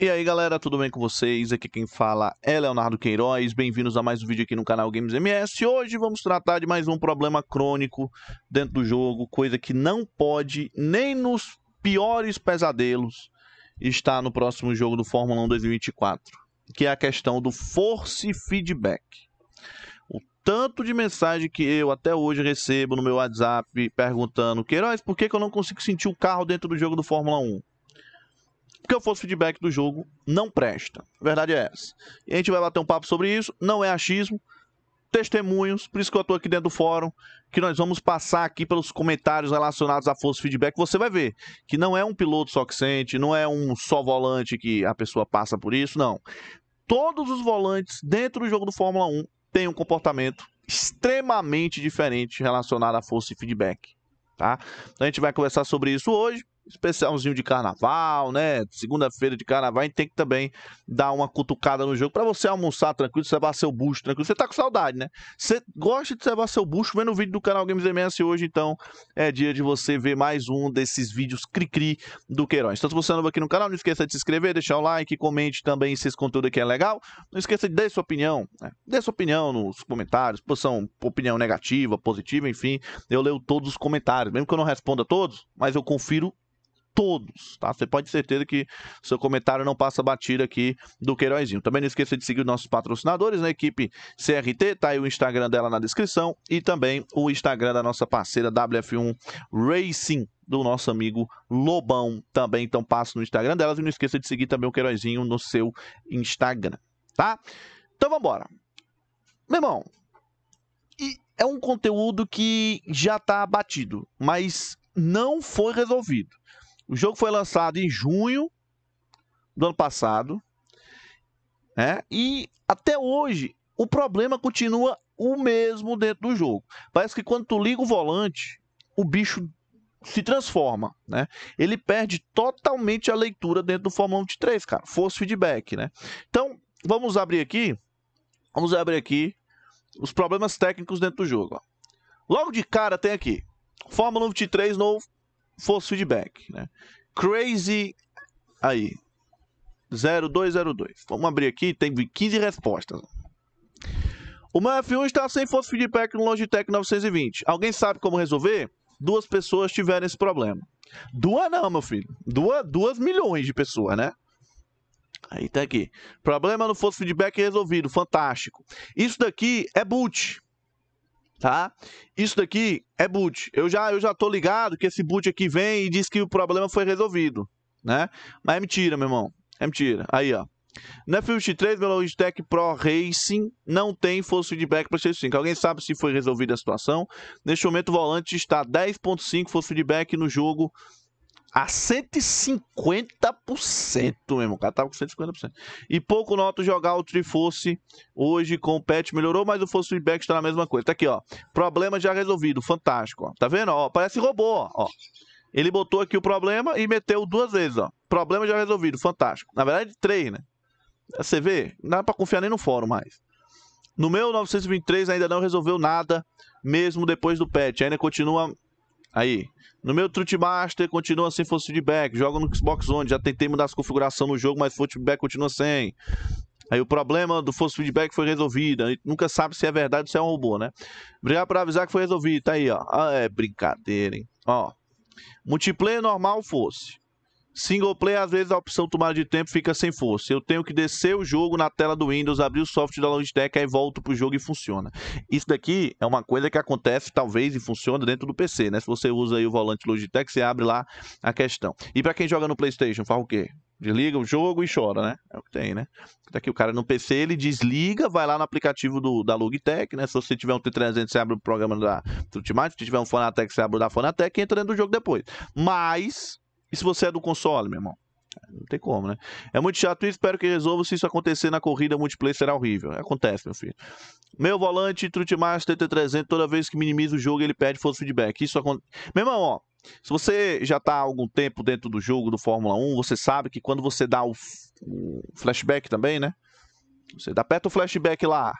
E aí galera, tudo bem com vocês? Aqui quem fala é Leonardo Queiroz, bem-vindos a mais um vídeo aqui no canal Games MS. Hoje vamos tratar de mais um problema crônico dentro do jogo, coisa que não pode nem nos piores pesadelos estar no próximo jogo do Fórmula 1 2024, que é a questão do Force Feedback. O tanto de mensagem que eu até hoje recebo no meu WhatsApp perguntando Queiroz, por que, que eu não consigo sentir o carro dentro do jogo do Fórmula 1? Porque eu fosse feedback do jogo não presta. A verdade é essa. E a gente vai bater um papo sobre isso, não é achismo, testemunhos, por isso que eu estou aqui dentro do fórum, que nós vamos passar aqui pelos comentários relacionados à força feedback, você vai ver que não é um piloto só que sente, não é um só volante que a pessoa passa por isso, não. Todos os volantes dentro do jogo do Fórmula 1 têm um comportamento extremamente diferente relacionado à força e feedback, tá? Então a gente vai conversar sobre isso hoje especialzinho de carnaval, né? Segunda-feira de carnaval, a gente tem que também dar uma cutucada no jogo para você almoçar tranquilo, cebar seu bucho tranquilo. Você tá com saudade, né? Você gosta de cebar seu bucho vendo o vídeo do canal Games MS hoje, então é dia de você ver mais um desses vídeos cri-cri do Queiroz. Então se você é novo aqui no canal, não esqueça de se inscrever, deixar o like, comente também se esse conteúdo aqui é legal. Não esqueça de dar sua opinião, né? Dê sua opinião nos comentários, posição, opinião negativa, positiva, enfim. Eu leio todos os comentários, mesmo que eu não responda todos, mas eu confiro todos, tá? Você pode ter certeza que seu comentário não passa batida aqui do Queirozinho. Também não esqueça de seguir nossos patrocinadores, na né? equipe CRT, tá aí o Instagram dela na descrição e também o Instagram da nossa parceira WF1 Racing do nosso amigo Lobão também. Então passa no Instagram delas e não esqueça de seguir também o Queirozinho no seu Instagram, tá? Então vamos embora. Meu irmão, é um conteúdo que já está abatido, mas não foi resolvido. O jogo foi lançado em junho do ano passado. Né? E até hoje o problema continua o mesmo dentro do jogo. Parece que quando tu liga o volante, o bicho se transforma, né? Ele perde totalmente a leitura dentro do Fórmula 1 3, cara. Force feedback, né? Então, vamos abrir aqui. Vamos abrir aqui os problemas técnicos dentro do jogo. Ó. Logo de cara tem aqui. Fórmula 1 23 novo for feedback, né? Crazy aí 0202. Vamos abrir aqui, tem 15 respostas. meu F1 está sem força feedback no Logitech 920. Alguém sabe como resolver? Duas pessoas tiveram esse problema. Duas não, meu filho. Duas, duas milhões de pessoas, né? Aí tá aqui. Problema no força feedback resolvido. Fantástico. Isso daqui é boot tá? Isso daqui é boot. Eu já eu já tô ligado que esse boot aqui vem e diz que o problema foi resolvido, né? Mas é mentira, meu irmão. É mentira. Aí, ó. na F23, meu Logitech Pro Racing não tem force feedback para 6.5 5 Alguém sabe se foi resolvida a situação? Neste momento, o volante está 10.5 force feedback no jogo a 150%, mesmo. O cara tava com 150%. E pouco noto jogar o Triforce hoje com o patch melhorou, mas o Force Feedback está na mesma coisa. Tá aqui, ó. Problema já resolvido, fantástico, ó. Tá vendo? Ó, parece robô, ó. Ele botou aqui o problema e meteu duas vezes, ó. Problema já resolvido, fantástico. Na verdade, três, né? Você vê, não dá pra confiar nem no fórum mais. No meu 923 ainda não resolveu nada, mesmo depois do patch. Ainda continua Aí. No meu Truth Master continua sem force feedback. Jogo no Xbox One. Já tentei mudar as configurações no jogo, mas force feedback continua sem. Aí o problema do force feedback foi resolvido. A gente nunca sabe se é verdade ou se é um robô, né? Obrigado por avisar que foi resolvido. Tá aí, ó. Ah, é brincadeira, hein? Ó. Multiplayer normal fosse. Single player, às vezes a opção tomada de tempo fica sem força. Eu tenho que descer o jogo na tela do Windows, abrir o software da Logitech, aí volto pro jogo e funciona. Isso daqui é uma coisa que acontece, talvez, e funciona dentro do PC, né? Se você usa aí o volante Logitech, você abre lá a questão. E para quem joga no PlayStation, faz o quê? Desliga o jogo e chora, né? É o que tem, né? Daqui tá o cara no PC, ele desliga, vai lá no aplicativo do, da Logitech, né? Se você tiver um T300, você abre o programa da Ultimate. Se tiver um Fanatec, você abre o da Fanatec e entra dentro do jogo depois. Mas, e se você é do console, meu irmão? Não tem como, né? É muito chato e espero que resolva. Se isso acontecer na corrida multiplayer, será horrível. Acontece, meu filho. Meu volante, Trutimax TT300, toda vez que minimiza o jogo, ele perde força feedback. Isso acontece. Meu irmão, ó. Se você já tá há algum tempo dentro do jogo do Fórmula 1, você sabe que quando você dá o, o flashback também, né? Você aperta o flashback lá.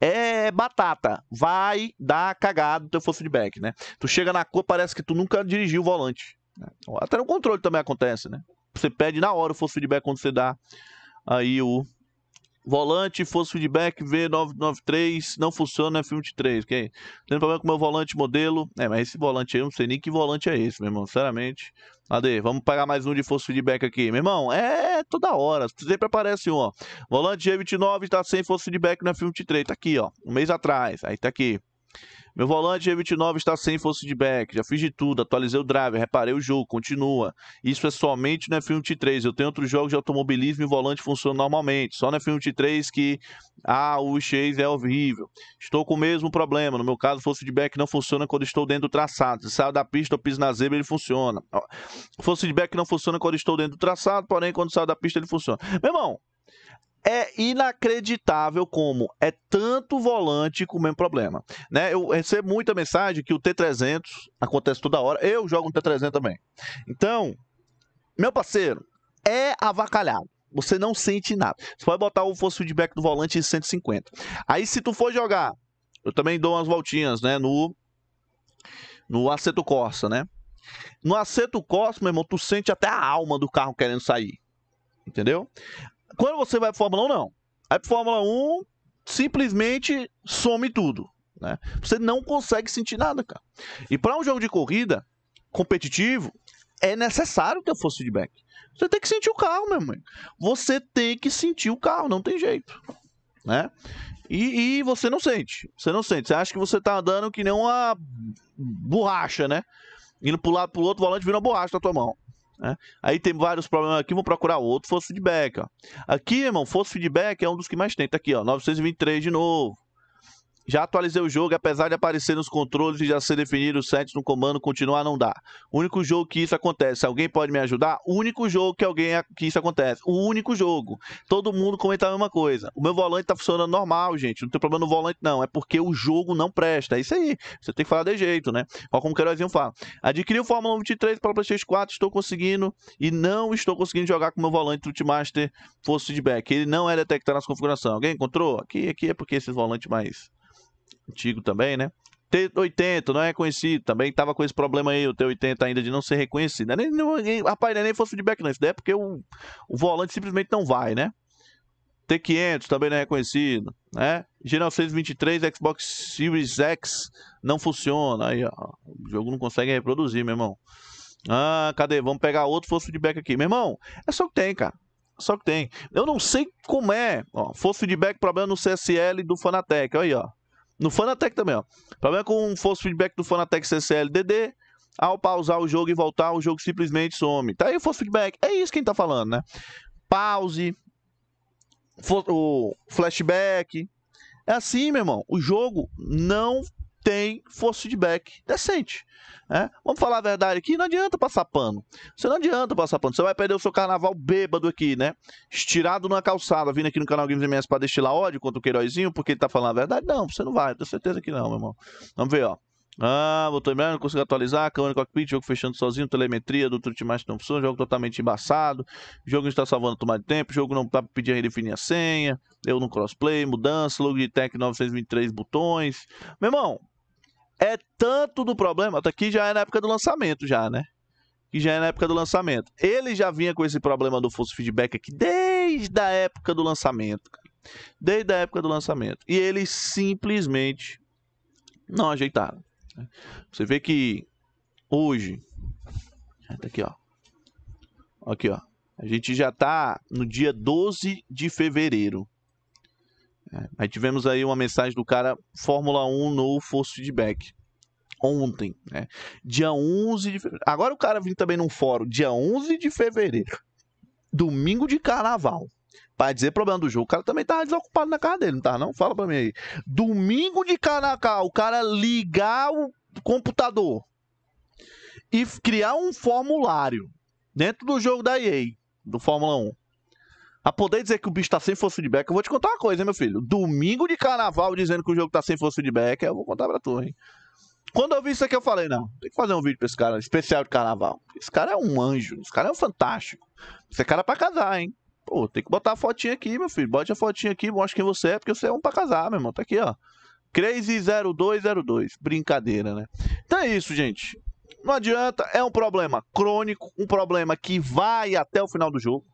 É batata. Vai dar cagado o teu força feedback, né? Tu chega na cor, parece que tu nunca dirigiu o volante. É. Até no controle também acontece, né? Você pede na hora o force feedback quando você dá aí o volante, force feedback V993, não funciona F23, ok? Tendo problema com o meu volante modelo. É, mas esse volante aí, eu não sei nem que volante é esse, meu irmão, sinceramente. Cadê? Vamos pegar mais um de force feedback aqui, meu irmão. É toda hora, sempre aparece um, ó. Volante G29 está sem force feedback no é F23, tá aqui, ó, um mês atrás, aí tá aqui. Meu volante g 29 está sem force feedback. Já fiz de tudo, atualizei o drive, reparei o jogo, continua. Isso é somente no f T3. Eu tenho outros jogos de automobilismo e o volante funciona normalmente. Só no f T3 que ah, o X é horrível. Estou com o mesmo problema. No meu caso, force feedback não funciona quando estou dentro do traçado. Se saio da pista, ou piso na zebra, ele funciona. Força feedback não funciona quando estou dentro do traçado, porém quando saio da pista ele funciona. Meu irmão, é inacreditável como é tanto volante com o mesmo problema. Né? Eu recebo muita mensagem que o T300 acontece toda hora. Eu jogo um T300 também. Então, meu parceiro, é avacalhado. Você não sente nada. Você pode botar o force feedback do volante em 150. Aí, se tu for jogar, eu também dou umas voltinhas, né? No, no Aceto Corsa, né? No Aceto Corsa, meu irmão, tu sente até a alma do carro querendo sair. Entendeu? Quando você vai para Fórmula 1, não. Aí para Fórmula 1, simplesmente some tudo. Né? Você não consegue sentir nada, cara. E para um jogo de corrida competitivo, é necessário que eu fosse feedback. Você tem que sentir o carro, meu amigo. Você tem que sentir o carro, não tem jeito. Né? E, e, você não sente. Você não sente. Você acha que você tá andando que nem uma borracha, né? Indo pro lado pro outro, o volante vira uma borracha na tua mão. Né? Aí tem vários problemas aqui, vou procurar outro, force feedback. Ó. Aqui, irmão, force feedback é um dos que mais tem. Tá aqui, ó, 923 de novo. Já atualizei o jogo, apesar de aparecer nos controles e já ser definido o set no comando, continuar não dá. O único jogo que isso acontece. Alguém pode me ajudar? O único jogo que alguém que isso acontece. O único jogo. Todo mundo comenta a mesma coisa. O meu volante tá funcionando normal, gente. Não tem problema no volante, não. É porque o jogo não presta. É isso aí. Você tem que falar de jeito, né? Ó, como o Queirozinho fala. Adquiri o Fórmula 1 23 para o PlayStation 4, estou conseguindo e não estou conseguindo jogar com o meu volante Master Force Feedback. Ele não é detectado nas configurações. Alguém encontrou? Aqui, aqui é porque esses volantes mais antigo também, né? T80 não é conhecido, também tava com esse problema aí, o T80 ainda de não ser reconhecido. Né? nem, rapaz, não é nem fosse feedback, não. Isso daí é porque o, o volante simplesmente não vai, né? T500 também não é reconhecido, né? G923 Xbox Series X não funciona. Aí, ó, o jogo não consegue reproduzir, meu irmão. Ah, cadê? Vamos pegar outro fosse feedback aqui. Meu irmão, é só o que tem, cara. É só o que tem. Eu não sei como é. Ó, fosse feedback, problema no CSL do Fanatec. Olha aí, ó. No Fanatec também, ó. O problema é com fosse feedback do Fanatec CCL DD, ao pausar o jogo e voltar, o jogo simplesmente some. Tá aí o force feedback. É isso que a gente tá falando, né? Pause, o flashback. É assim, meu irmão. O jogo não tem force feedback decente. Né? Vamos falar a verdade aqui, não adianta passar pano. Você não adianta passar pano. Você vai perder o seu carnaval bêbado aqui, né? Estirado numa calçada, vindo aqui no canal Games MS para destilar ódio contra o Queirozinho, porque ele tá falando a verdade. Não, você não vai, tenho certeza que não, meu irmão. Vamos ver, ó. Ah, voltou embora, não consigo atualizar. Câmera cockpit, jogo fechando sozinho, telemetria do Trutmaster não funciona, jogo totalmente embaçado. Jogo não está salvando tomar de tempo, jogo não está pedindo redefinir a senha. Eu no crossplay, mudança, logo de tech 923 botões. Meu irmão, é tanto do problema, aqui tá, já é na época do lançamento já, né? Que já é na época do lançamento. Ele já vinha com esse problema do force feedback aqui desde a época do lançamento. Desde a época do lançamento. E eles simplesmente não ajeitaram. Né? Você vê que hoje, tá aqui ó, aqui ó, a gente já tá no dia 12 de fevereiro. É, aí tivemos aí uma mensagem do cara Fórmula 1 no Force Feedback. Ontem, né? Dia 11 de fevereiro. Agora o cara vindo também num fórum, dia 11 de fevereiro. Domingo de carnaval. Para dizer problema do jogo. O cara também tava desocupado na casa dele, não tava não? Fala pra mim aí. Domingo de carnaval, o cara ligar o computador e criar um formulário dentro do jogo da EA, do Fórmula 1 a poder dizer que o bicho tá sem force feedback, eu vou te contar uma coisa, hein, meu filho. Domingo de carnaval dizendo que o jogo tá sem force feedback, eu vou contar pra tu, hein. Quando eu vi isso aqui, eu falei, não, tem que fazer um vídeo pra esse cara, especial de carnaval. Esse cara é um anjo, esse cara é um fantástico. Esse é cara é pra casar, hein. Pô, tem que botar a fotinha aqui, meu filho. Bote a fotinha aqui, mostra quem você é, porque você é um pra casar, meu irmão. Tá aqui, ó. Crazy0202. Brincadeira, né? Então é isso, gente. Não adianta, é um problema crônico, um problema que vai até o final do jogo.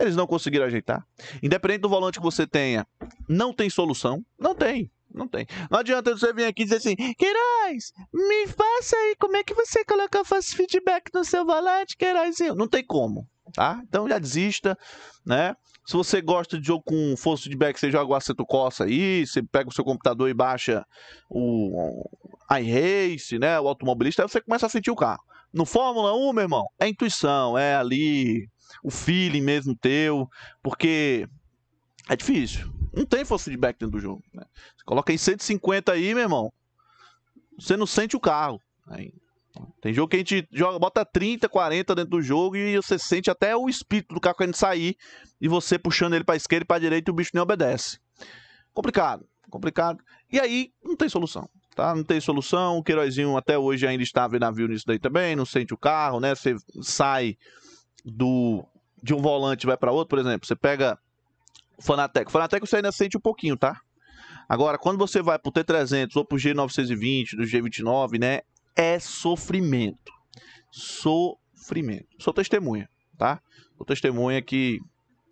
Eles não conseguiram ajeitar. Independente do volante que você tenha, não tem solução. Não tem. Não tem. Não adianta você vir aqui e dizer assim, Queiroz, me faça aí como é que você coloca faz feedback no seu volante, Queirozinho. Não tem como, tá? Então já desista, né? Se você gosta de jogo com force feedback, você joga o Aceto Costa aí, você pega o seu computador e baixa o iRace, né? O automobilista, aí você começa a sentir o carro. No Fórmula 1, meu irmão, é intuição, é ali o feeling mesmo teu, porque é difícil. Não tem de back dentro do jogo. Né? Você coloca em 150 aí, meu irmão. Você não sente o carro. Aí, né? tem jogo que a gente joga, bota 30, 40 dentro do jogo e você sente até o espírito do carro querendo sair e você puxando ele para esquerda e para direita e o bicho nem obedece. Complicado, complicado. E aí não tem solução, tá? Não tem solução. O Queirozinho até hoje ainda está vendo navio nisso daí também, não sente o carro, né? Você sai do de um volante vai para outro, por exemplo, você pega o Fanatec. O Fanatec você ainda sente um pouquinho, tá? Agora, quando você vai pro T300 ou pro G920, do G29, né? É sofrimento. Sofrimento. Sou testemunha, tá? Sou testemunha que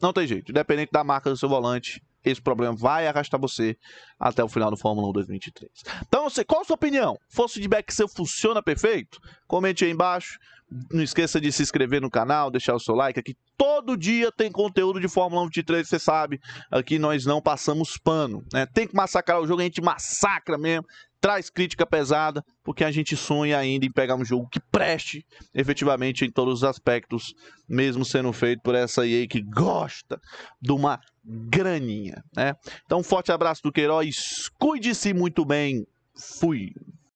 não tem jeito. Independente da marca do seu volante, esse problema vai arrastar você até o final do Fórmula 1 2023. Então, qual a sua opinião? Fosse feedback seu funciona perfeito? Comente aí embaixo. Não esqueça de se inscrever no canal, deixar o seu like. Aqui todo dia tem conteúdo de Fórmula 1 23, você sabe. Aqui nós não passamos pano. Né? Tem que massacrar o jogo, a gente massacra mesmo. Traz crítica pesada, porque a gente sonha ainda em pegar um jogo que preste efetivamente em todos os aspectos, mesmo sendo feito por essa EA que gosta de uma graninha. Né? Então, um forte abraço do Queiroz, cuide-se muito bem. Fui.